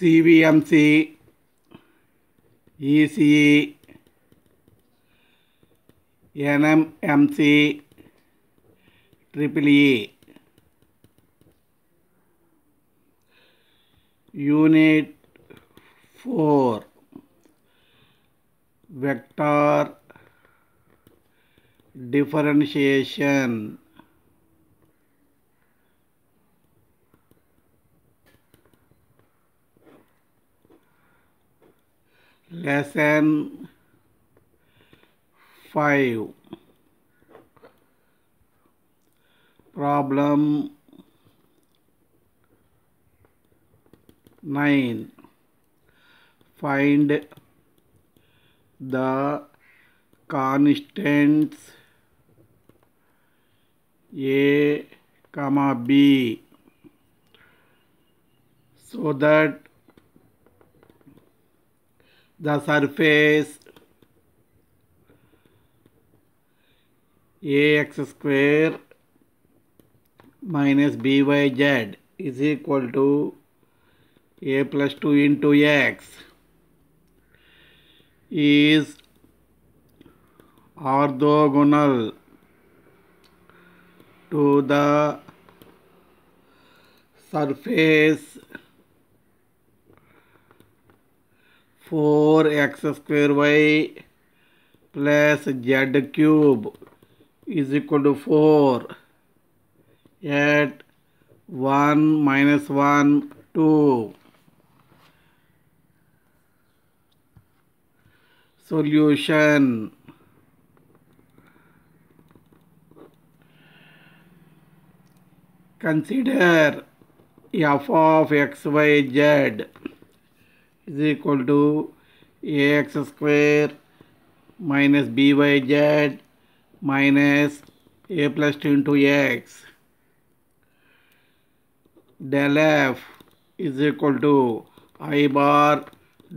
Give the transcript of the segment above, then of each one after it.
CVMC, ECE, NMMC, EEE, Unit 4, Vector Differentiation. lesson 5 problem 9 find the constants a comma b so that the surface ax square minus byz is equal to a plus 2 into x is orthogonal to the surface 4x square y plus z cube is equal to 4 at 1 minus 1 2 solution consider f of x y z is equal to ax square minus byz minus a plus 2 into x del f is equal to i bar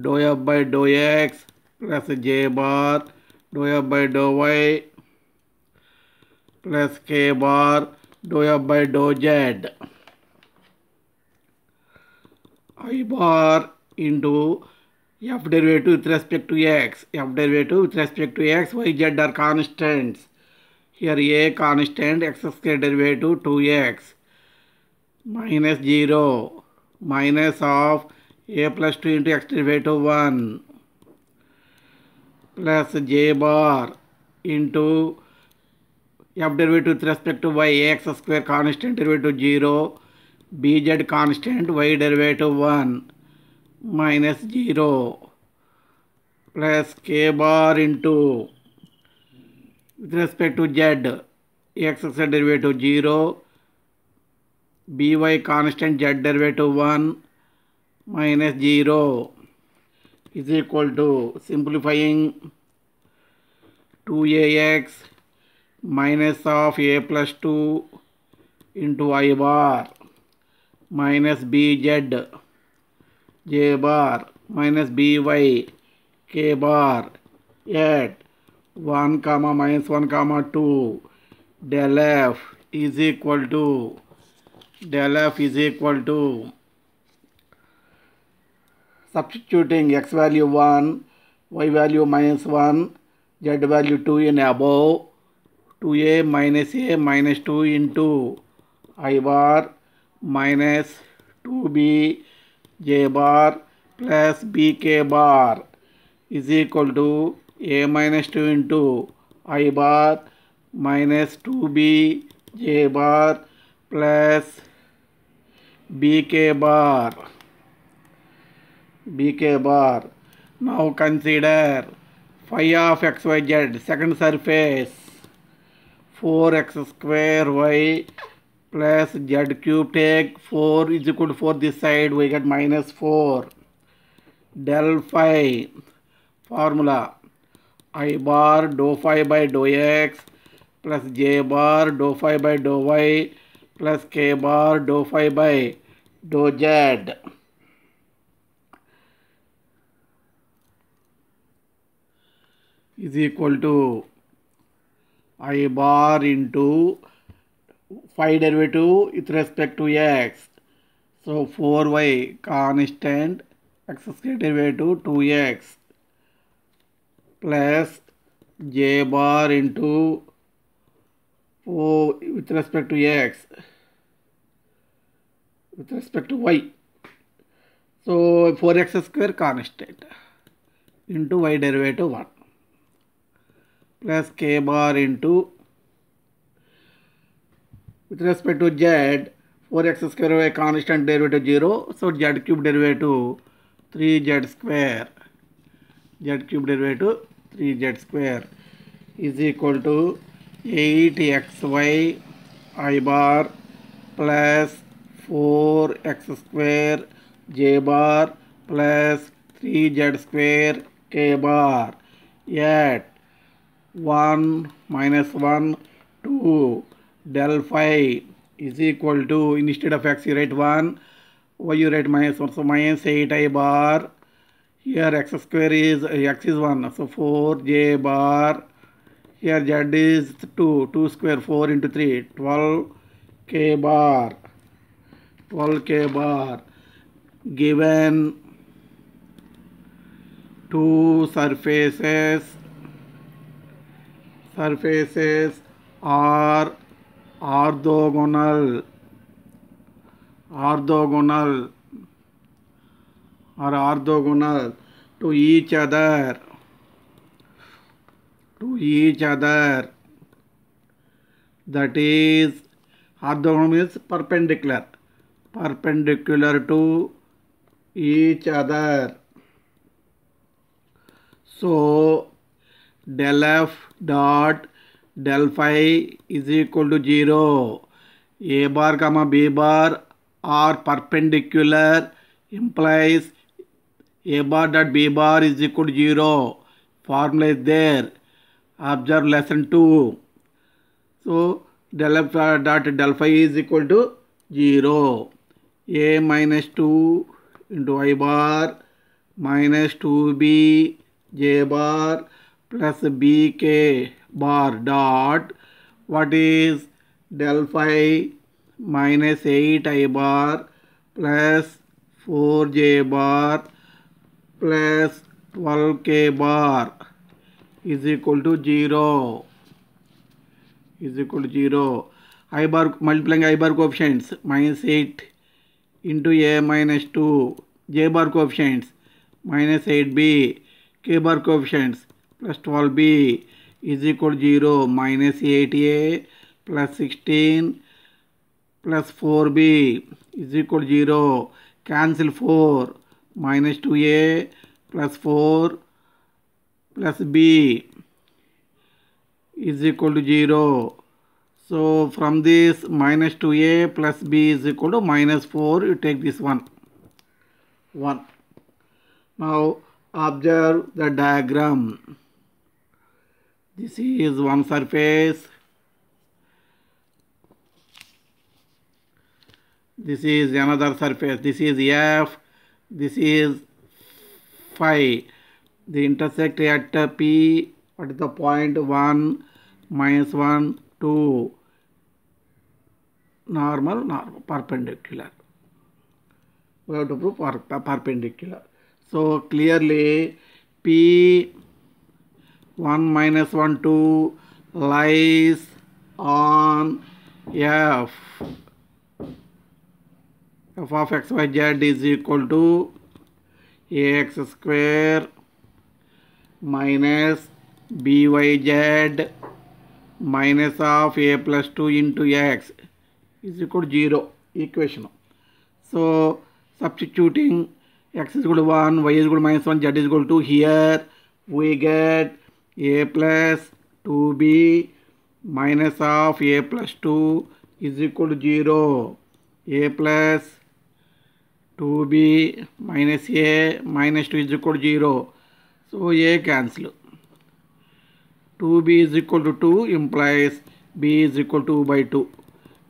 dou f by dou x plus j bar dou f by dou y plus k bar dou f by dou z i bar into f derivative with respect to x f derivative with respect to x y z are constants here a constant x square derivative 2x minus 0 minus of a plus 2 into x derivative 1 plus j bar into f derivative with respect to y x square constant derivative 0 bz constant y derivative 1 minus 0 plus k bar into with respect to z x x derivative 0 by constant z derivative 1 minus 0 is equal to simplifying 2ax minus of a plus 2 into i bar minus bz j bar minus b y k bar at one comma minus one comma two del f is equal to del f is equal to substituting x value 1, y value minus 1, z value 2 in above, 2a minus a minus 2 into i bar minus 2b j bar plus b k bar is equal to a minus two into i bar minus two b j bar plus b k bar b k bar of x y z second surface four x square y plus z cube take 4 is equal to 4 this side we get minus 4 del phi formula i bar dou phi by dou x plus j bar dou phi by dou y plus k bar dou phi by dou z is equal to i bar into phi derivative with respect to x. So 4y constant x square derivative 2x plus j bar into 4 with respect to x with respect to y. So 4x square constant into y derivative 1 plus k bar into with respect to z, 4x square by constant derivative 0. So z cube derivative 3z square. z cube derivative 3z square is equal to 8xy i bar plus 4x square j bar plus 3z square k bar at 1 minus 1 2 del phi is equal to instead of x you write 1 why you write minus 1 so minus 8 i bar here x square is x is 1 so 4 j bar here z is 2 2 square 4 into 3 12 k bar 12 k bar given two surfaces surfaces are orthogonal orthogonal or orthogonal to each other to each other that is orthogonal means perpendicular perpendicular to each other so del f dot del five is equal to zero a bar comma b bar are perpendicular implies a bar dot b bar is equal to 0. Formula is there. Observe lesson 2. So, del f dot del phi is equal to 0. a minus 2 into i bar minus 2b j bar plus bk bar dot what is del phi minus 8 i bar plus 4 j bar plus 12 k bar is equal to 0 is equal to zero. i bar multiplying i bar coefficients minus 8 into a minus 2 j bar coefficients minus b. k bar coefficients plus b. Is equal zero minus eighty a plus sixteen plus four b is equal zero cancel four minus two a plus four plus b is equal to 0. So from this minus 2a plus b is equal to minus 4. You take this one. 1. Now observe the diagram. this is one surface this is another surface this is f this is phi the intersect at p what is the point 1 minus 1 2 normal normal perpendicular we have to prove perpendicular so clearly p 1 minus 1 2 lies on f f of xyz is equal to ax square minus byz minus of a plus 2 into x is equal to 0 equation. So substituting x is equal to 1, y is equal to minus 1, z is equal to here we get a plus 2b minus of a plus 2 is equal to 0 a plus 2b minus a minus 2 is equal to 0 so a cancel 2b is equal to 2 implies b is equal to 2 by 2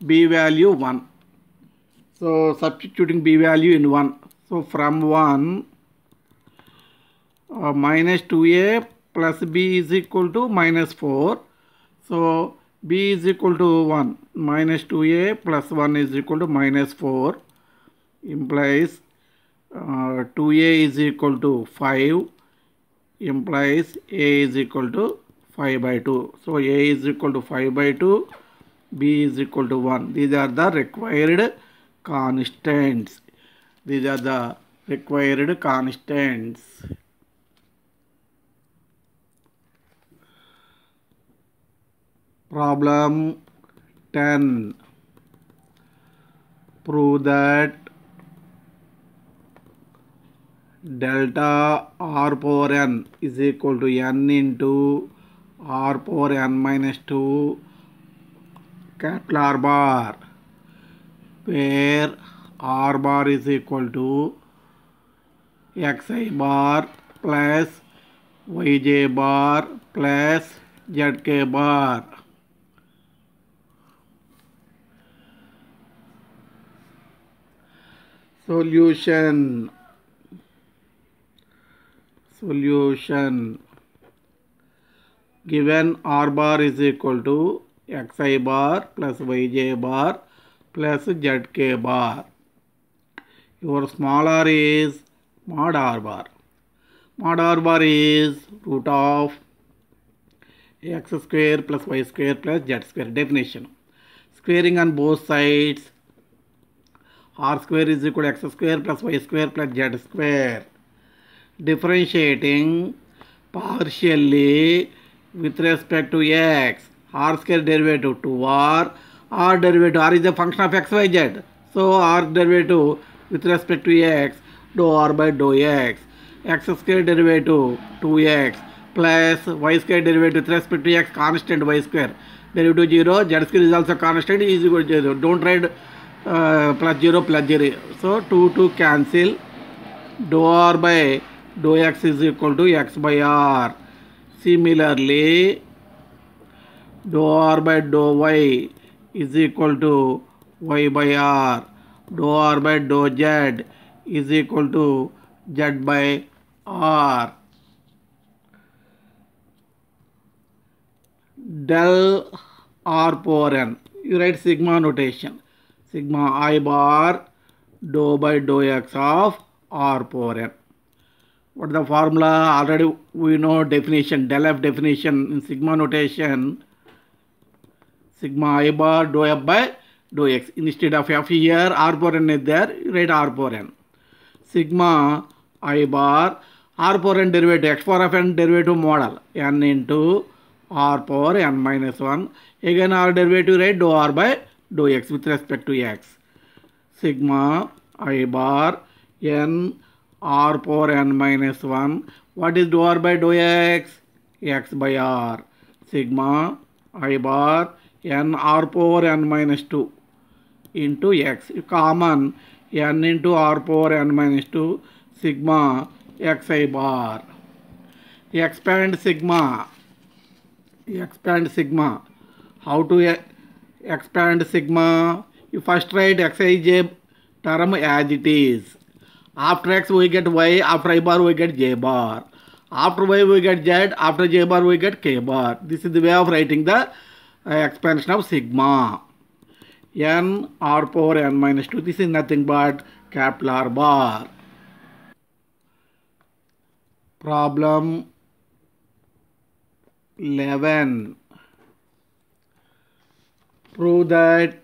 b value 1 so substituting b value in 1 so from 1 uh, minus 2a plus b is equal to minus 4. So b is equal to 1 minus 2a plus 1 is equal to minus 4 implies uh, 2a is equal to 5 implies a is equal to 5 by 2. So a is equal to 5 by 2 b is equal to 1. These are the required constants. These are the required constants. Problem 10 Prove that delta r power n is equal to n into r power n minus 2 capital R bar where r bar is equal to xi bar plus yj bar plus zk bar solution solution given r bar is equal to xi bar plus yj bar plus zk bar your small r is mod r bar mod r bar is root of x square plus y square plus z square definition squaring on both sides r is equal x square plus y square plus z square differentiating partially with respect to x r square derivative two r r derivative r is the function of x y z so r derivative with respect to x dou r by dou x x square derivative two x plus y square derivative with respect to x constant y square derivative zero z square is Alo constant is zero don't write 0 plus 0 so 2 to cancel dou r by dou x is equal to x by r similarly dou r by dou y is equal to y by r dou r by dou z is equal to z by r del r power n you write sigma notation sigma i bar dou by dou x of r power n. What is the formula? Already we know definition, del f definition in sigma notation. Sigma i bar dou f by dou x. Instead of f here, r power n is there, write r power n. Sigma i bar r power n derivative, x power of n derivative model, n into r power n minus 1. Again, r derivative, write dou r by do x with respect to x. Sigma i bar n r power n minus 1. What is dou r by dou x? x by r. Sigma i bar n r power n minus 2 into x. Common n into r power n minus 2 sigma xi bar. Expand sigma. Expand sigma. How to expand sigma. You first write xij term as it is. After x we get y, after i bar we get j bar. After y we get z, after j bar we get k bar. This is the way of writing the uh, expansion of sigma. n r power n minus 2, this is nothing but capital R bar. Problem 11. prove that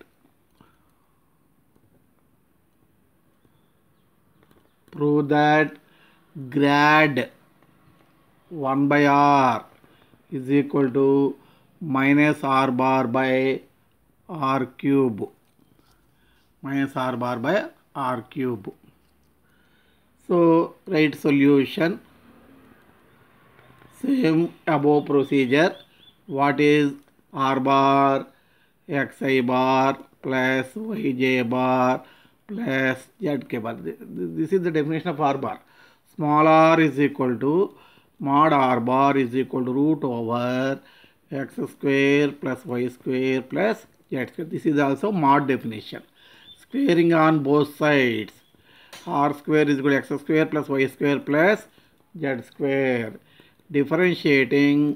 prove that grad 1 by r is equal to minus r bar by r cube minus r bar by r cube so write solution same above procedure what is r bar x i bar plus y j bar plus z k bar this is the definition of r bar small r is equal to mod r bar is equal to root over x square plus y square plus z square this is also mod definition squaring on both sides r square is equal x square plus y square plus z square differentiating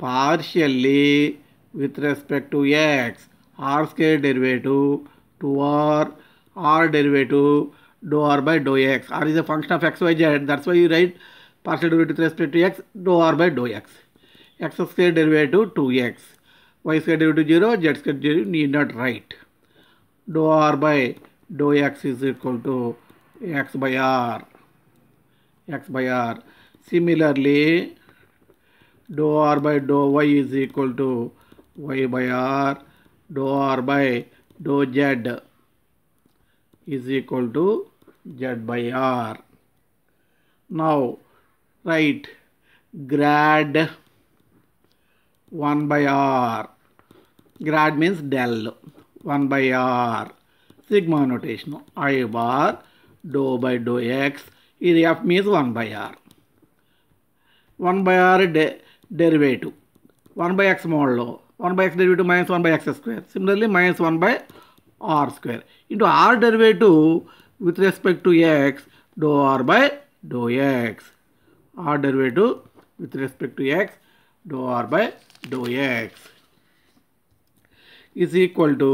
partially with respect to x. r square derivative 2r, r derivative dou r by dou x. r is a function of x, y, z. That's why you write partial derivative with respect to x dou r by dou x. x square derivative 2x. y square derivative 0, z square derivative need not write. Dou r by dou x is equal to x by r. x by r. Similarly, dou r by dou y is equal to y by r dou r by dou z is equal to z by r. Now write grad 1 by r. Grad means del 1 by r. Sigma notation i bar dou by dou x is f means 1 by r. 1 by r de derivative. 1 by x model 1 by x derivative minus 1 by x square. Similarly, minus 1 by r square. Into r derivative with respect to x, dou r by dou x. r derivative with respect to x, dou r by dou x is equal to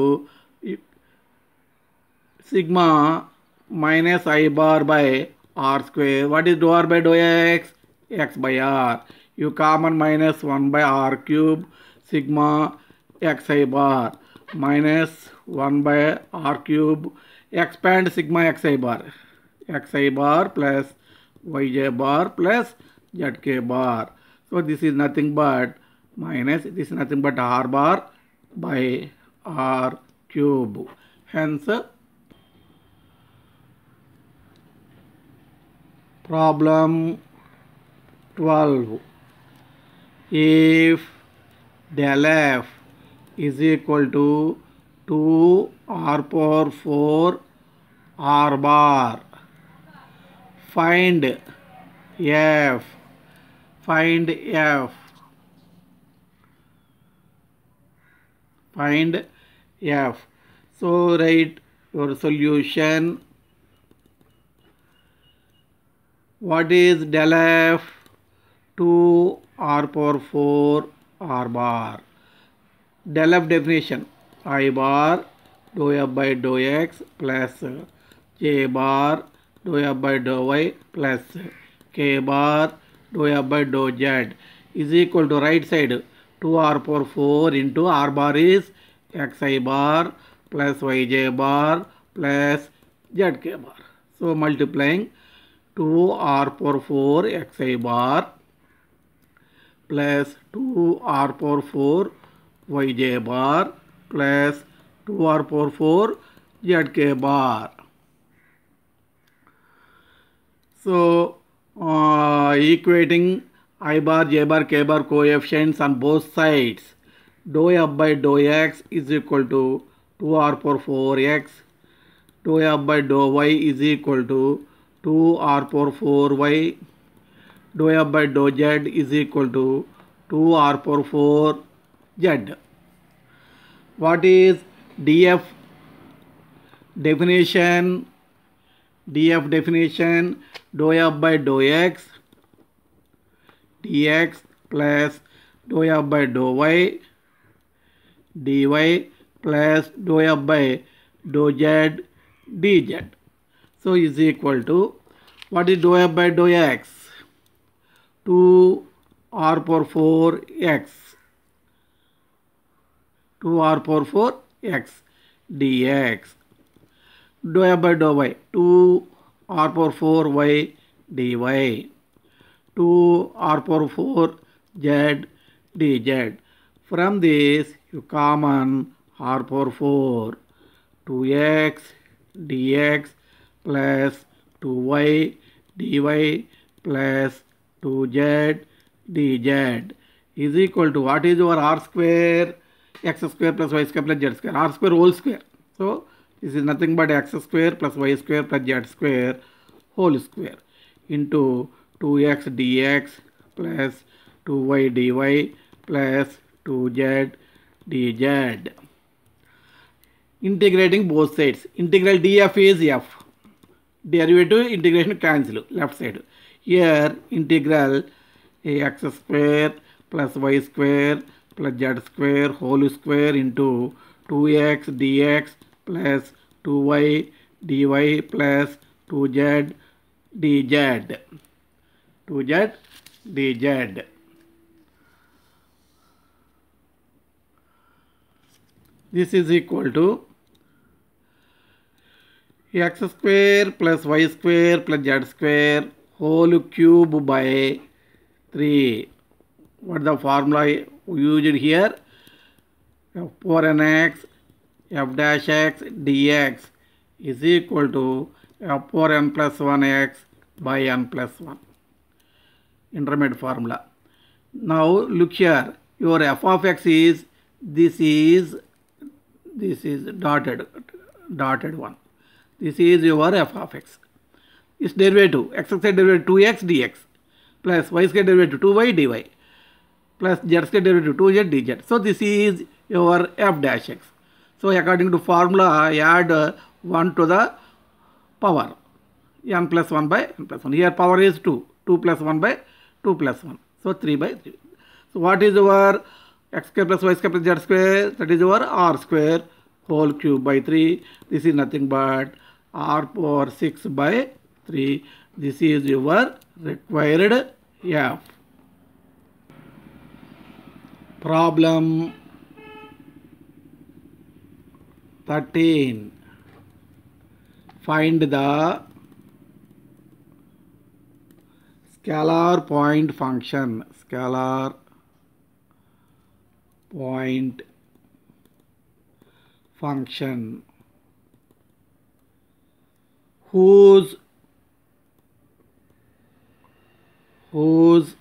sigma minus i bar by r square. What is dou r by dou x? x by r. You common minus 1 by r cube sigma xi bar minus 1 by r cube expand sigma xi bar xi bar plus yj bar plus zk bar so this is nothing but minus this is nothing but r bar by r cube hence problem 12 if del f is equal to 2 r power 4 r bar. Find f. Find f. Find f. So write your solution. What is del f? 2 r power 4 R bar. Del F definition I bar dou F by dou X plus J bar dou F by dou Y plus K bar dou F by dou Z is equal to right side 2R power 4 into R bar is XI bar plus YJ bar plus ZK bar. So multiplying 2R power 4 XI bar plus 2 r power 4 yj bar plus 2 r power 4 zk bar. So, uh, equating i bar, j bar, k bar coefficients on both sides, dou f by dou x is equal to 2r power 4x, dou f by dou y is equal to 2r power 4y dou f by dou z is equal to 2 r power 4 z. What is df definition? df definition dou f by dou x dx plus dou f by dou y dy plus dou f by dou z dz. So is equal to what is dou f by dou x? 2 r power 4 x 2 r power 4 x dx dou f by dou y 2 r power 4 y dy 2 r power 4 z dz from this you common r power 4 2x dx plus 2y dy plus 2 z dz is equal to what is your r square x square plus y square plus z square r square whole square so this is nothing but x square plus y square plus z square whole square into 2x dx plus 2y dy plus 2z dz integrating both sides integral df is f derivative integration cancel left side Here integral a x square plus y square plus z square whole square into 2x dx plus 2y dy plus 2z dz 2z dz this is equal to x square plus y square plus z square whole cube by 3. What the formula used here? f4nx f dash x dx is equal to f4n plus 1x by n plus 1. Intermediate formula. Now look here. Your f of x is, this is, this is dotted, dotted one. This is your f of x is derivative x square derivative 2x dx plus y square derivative 2y dy plus z square derivative 2z dz. So this is your f dash x. So according to formula add 1 to the power n plus 1 by n plus 1. Here power is 2. 2 plus 1 by 2 plus 1. So 3 by 3. So what is our x square plus y square plus z square? That is our r square whole cube by 3. This is nothing but r power 6 by 3 this is your required f problem 13 find the scalar point function scalar point function whose whose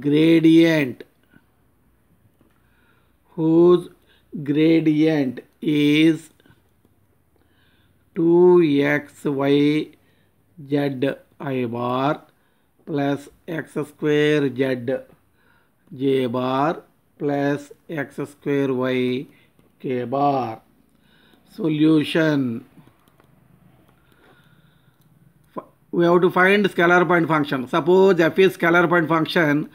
gradient whose gradient is 2xy z i bar plus x square z j bar plus x square y k bar. Solution we have to find scalar point function. Suppose f is scalar point function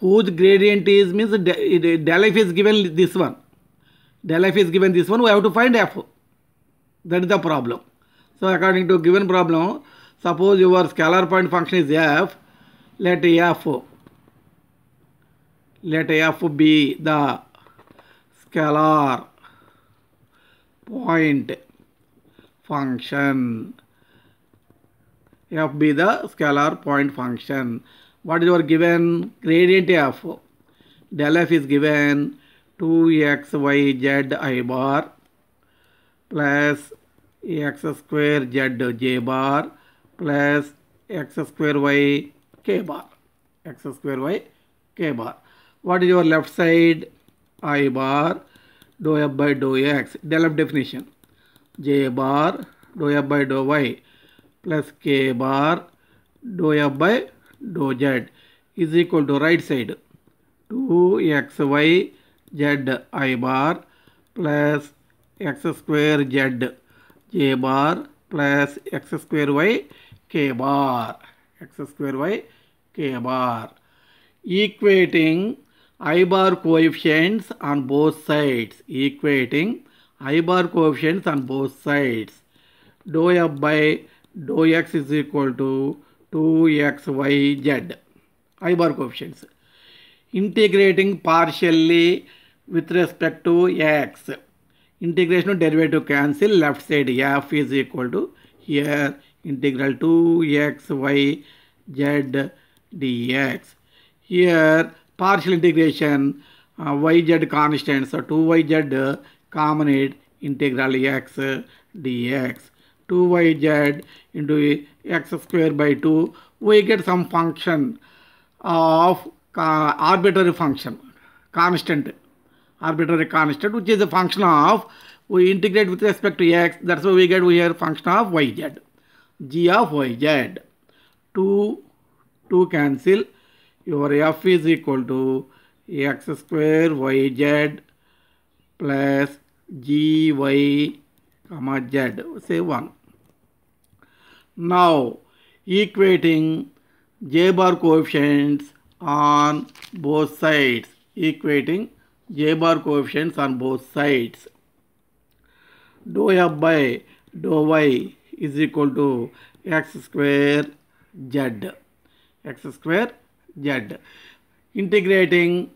whose gradient is means del f is given this one. Del f is given this one, we have to find f. That is the problem. So according to given problem, suppose your scalar point function is f, let f, let f be the scalar point function f be the scalar point function. What is our given gradient f? Del f is given 2xyz i bar plus x square z j bar plus x square y k bar x square y k bar what is your left side i bar dou f by dou x del f definition j bar dou f by dou y plus k bar dou f by dou z is equal to right side to x y z i bar plus x square z j bar plus x square y k bar x square y k bar equating i bar coefficients on both sides equating i bar coefficients on both sides dou f by dou x is equal to two x y z i bar question integrating partially with respect x integration derivative cancel left side f is equal to here integral two x y z d x here partial integration y z constant two y z common integral x d x 2yz into x square by 2, we get some function of arbitrary function, constant, arbitrary constant, which is a function of, we integrate with respect to x, that's why we get here function of yz, g of yz. 2, 2 cancel, your f is equal to x square yz plus gy comma z, say 1. Now, equating j bar coefficients on both sides. Equating j bar coefficients on both sides. Dou f by dou y is equal to x square z. x square z. Integrating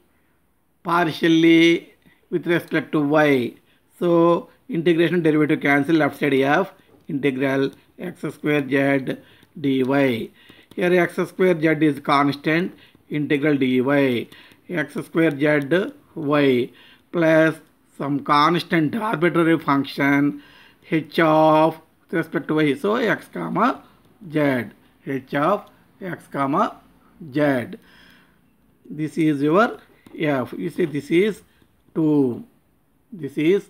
partially with respect to y. So, integration derivative cancel left side f integral x square z dy. Here x square z is constant integral dy. x square z y plus some constant arbitrary function h of respect to y. So x comma z h of x comma z. This is your f. You see this is 2. This is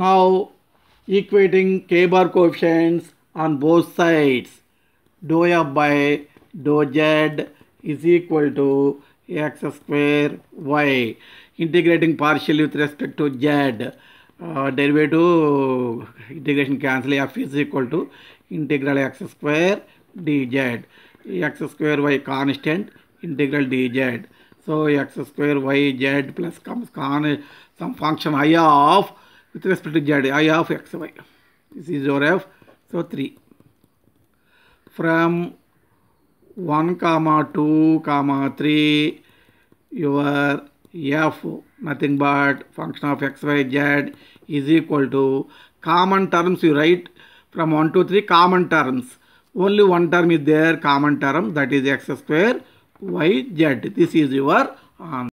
Now equating k bar coefficients on both sides dou f by dou z is equal to x square y integrating partially with respect to z uh, derivative integration cancel f is equal to integral x square dz x square y constant integral dz so x square y z plus comes con some function i of with respect to z i of x y this is your f so 3 from 1 comma 2 comma 3 your f nothing but function of x y z is equal to common terms you write from 1 to 3 common terms only one term is there common term that is x square y z this is your answer